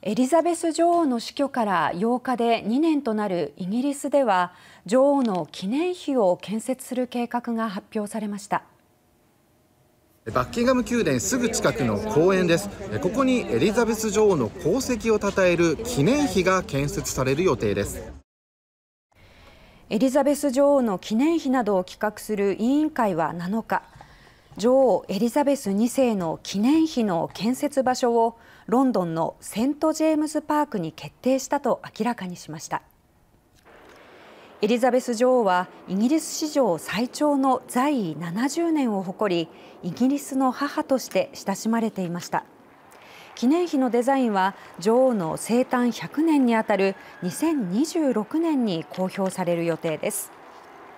エリザベス女王の死去から8日で2年となるイギリスでは女王の記念碑を建設する計画が発表されましたバッキンガム宮殿すぐ近くの公園ですここにエリザベス女王の功績を称える記念碑が建設される予定ですエリザベス女王の記念碑などを企画する委員会は7日女王エリザベス2世の記念碑の建設場所をロンドンのセント・ジェームズ・パークに決定したと明らかにしましたエリザベス女王はイギリス史上最長の在位70年を誇りイギリスの母として親しまれていました記念碑のデザインは女王の生誕100年にあたる2026年に公表される予定です